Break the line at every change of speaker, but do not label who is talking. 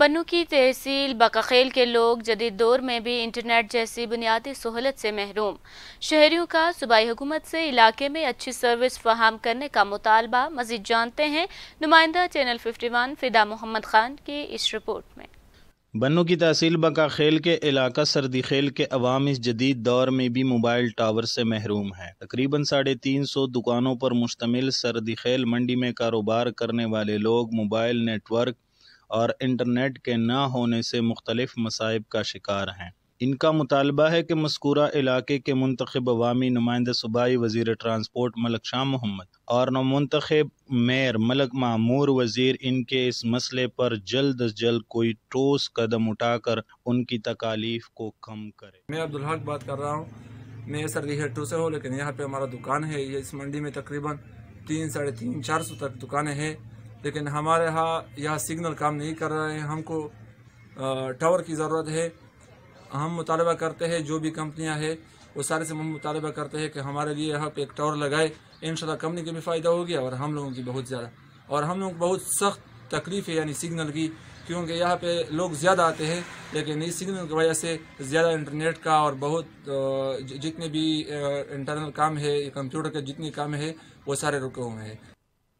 बनू की तहसील बकाखेल के लोग जदीद दौर में भी इंटरनेट जैसी बुनियादी सहूलत से महरूम शहरीों का सूबाई हुकूमत से इलाके में अच्छी सर्विस फराहम करने का मुतालबा मजीद जानते हैं नुमाइंदा चैनल 51 फिदा मोहम्मद खान की इस रिपोर्ट में
बनू की तहसील बका खेल के इलाका सर्दी खेल के अवाम इस जदीद दौर में भी मोबाइल टावर से महरूम है तकरीबन साढ़े तीन सौ दुकानों पर मुश्तमिल सर्दी खेल मंडी में कारोबार करने वाले लोग मोबाइल नेटवर्क और इंटरनेट के ना होने से मुख्तलिफ़ मसाइब का शिकार हैं इनका मुतालबा है कि मस्कूरा इलाके के मंतखब अवामी नुमाइंदे सूबाई वजीर ट्रांसपोर्ट मलक शाह मोहम्मद और नमंतखब मेयर मलक मामूर वजीर इनके इस मसले पर जल्द अज जल्द कोई ठोस कदम उठाकर उनकी तकालीफ को कम करे
मैं अब्दुल हक बात कर रहा हूँ मैं रिहर टू से हूँ लेकिन यहाँ पे हमारा दुकान है ये इस मंडी में तकरीबन तीन साढ़े तीन चार सौ तक दुकानें हैं लेकिन हमारे यहाँ यह सिग्नल काम नहीं कर रहा है हमको टावर की ज़रूरत है हम मुतालबा करते हैं जो भी कंपनियां हैं वो सारे से हम मुतालबा करते हैं कि हमारे लिए यहाँ पे एक टावर लगाए इन कंपनी को भी फ़ायदा हो गया और हम लोगों की बहुत ज़्यादा और हम लोग बहुत सख्त तकलीफ़ है यानी सिग्नल की क्योंकि यहाँ पे लोग ज़्यादा आते हैं लेकिन इस सिग्नल की वजह से ज़्यादा इंटरनेट का और बहुत जितने भी इंटरनल काम है कंप्यूटर के जितने काम है वो सारे रुके हुए हैं